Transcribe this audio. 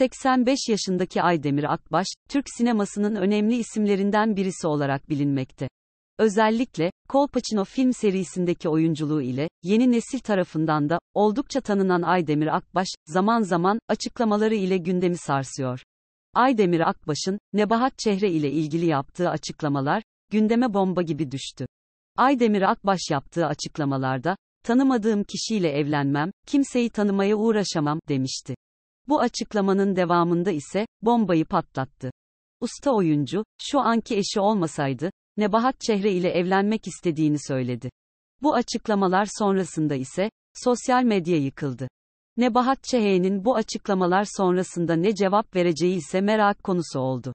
85 yaşındaki Aydemir Akbaş, Türk sinemasının önemli isimlerinden birisi olarak bilinmekte. Özellikle, Kolpaçino film serisindeki oyunculuğu ile, yeni nesil tarafından da, oldukça tanınan Aydemir Akbaş, zaman zaman, açıklamaları ile gündemi sarsıyor. Aydemir Akbaş'ın, Nebahat Çehre ile ilgili yaptığı açıklamalar, gündeme bomba gibi düştü. Aydemir Akbaş yaptığı açıklamalarda, tanımadığım kişiyle evlenmem, kimseyi tanımaya uğraşamam, demişti. Bu açıklamanın devamında ise, bombayı patlattı. Usta oyuncu, şu anki eşi olmasaydı, Nebahat Çehre ile evlenmek istediğini söyledi. Bu açıklamalar sonrasında ise, sosyal medya yıkıldı. Nebahat Çehre'nin bu açıklamalar sonrasında ne cevap vereceği ise merak konusu oldu.